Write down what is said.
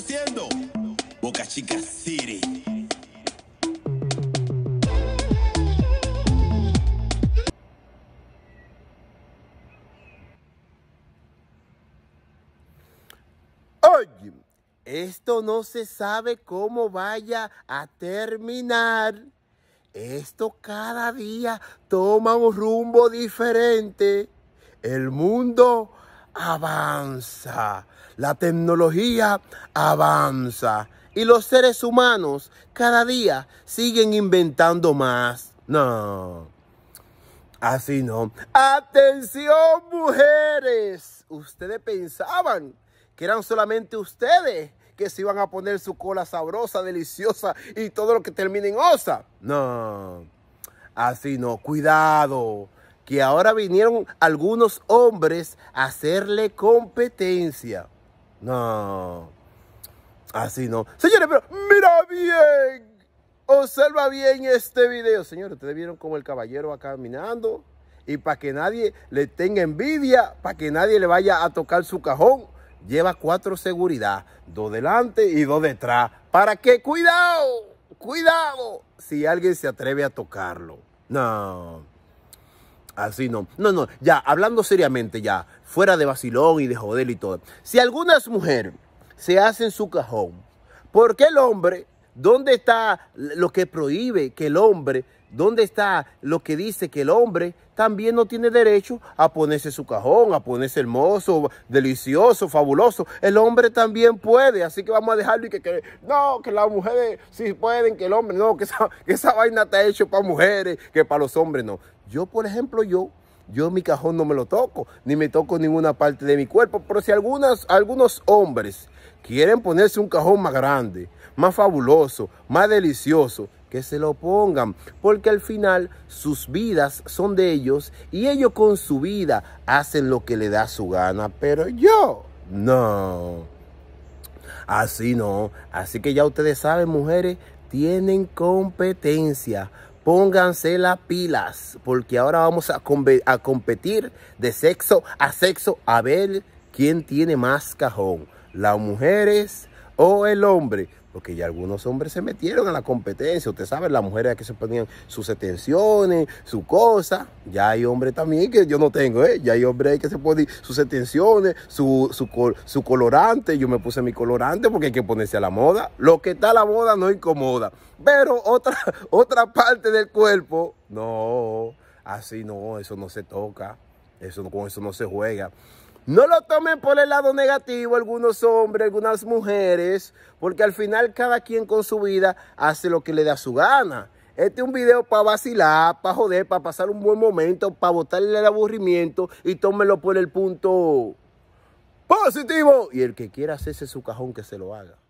produciendo Boca Chica City. Oye, esto no se sabe cómo vaya a terminar. Esto cada día toma un rumbo diferente. El mundo avanza. La tecnología avanza y los seres humanos cada día siguen inventando más. No. Así no. Atención mujeres. Ustedes pensaban que eran solamente ustedes que se iban a poner su cola sabrosa, deliciosa y todo lo que termine en osa. No. Así no. Cuidado. Que ahora vinieron algunos hombres a hacerle competencia. No. Así no. Señores, pero mira bien. Observa bien este video. Señores, ustedes vieron cómo el caballero va caminando. Y para que nadie le tenga envidia, para que nadie le vaya a tocar su cajón, lleva cuatro seguridad. Dos delante y dos detrás. ¿Para que Cuidado. Cuidado. Si alguien se atreve a tocarlo. No. Así no. No, no, ya, hablando seriamente, ya, fuera de vacilón y de joder y todo. Si algunas mujeres se hacen su cajón, ¿por qué el hombre, dónde está lo que prohíbe que el hombre ¿Dónde está lo que dice que el hombre también no tiene derecho a ponerse su cajón, a ponerse hermoso, delicioso, fabuloso? El hombre también puede, así que vamos a dejarlo y que, no, que las mujeres sí pueden, que el hombre no, que esa, vaina está hecha para mujeres, que para los hombres no. Yo, por ejemplo, yo, yo mi cajón no me lo toco, ni me toco ninguna parte de mi cuerpo, pero si algunas, algunos hombres quieren ponerse un cajón más grande, más fabuloso, más delicioso, que se lo pongan, porque al final sus vidas son de ellos y ellos con su vida hacen lo que le da su gana, pero yo no. Así no, así que ya ustedes saben, mujeres, tienen competencia. Pónganse las pilas, porque ahora vamos a, a competir de sexo a sexo a ver quién tiene más cajón, las mujeres o el hombre porque ya algunos hombres se metieron a la competencia. Usted sabe, las mujeres que se ponían sus extensiones, su cosa. Ya hay hombres también que yo no tengo, ¿eh? Ya hay hombres que se ponen sus extensiones, su, su colorante. Yo me puse mi colorante porque hay que ponerse a la moda. Lo que está a la moda no incomoda. Pero otra, otra parte del cuerpo, no, así no, eso no se toca. Eso, con eso no se juega. No lo tomen por el lado negativo algunos hombres, algunas mujeres, porque al final cada quien con su vida hace lo que le da su gana. Este es un video para vacilar, para joder, para pasar un buen momento, para botarle el aburrimiento y tómelo por el punto positivo. Y el que quiera hacerse su cajón que se lo haga.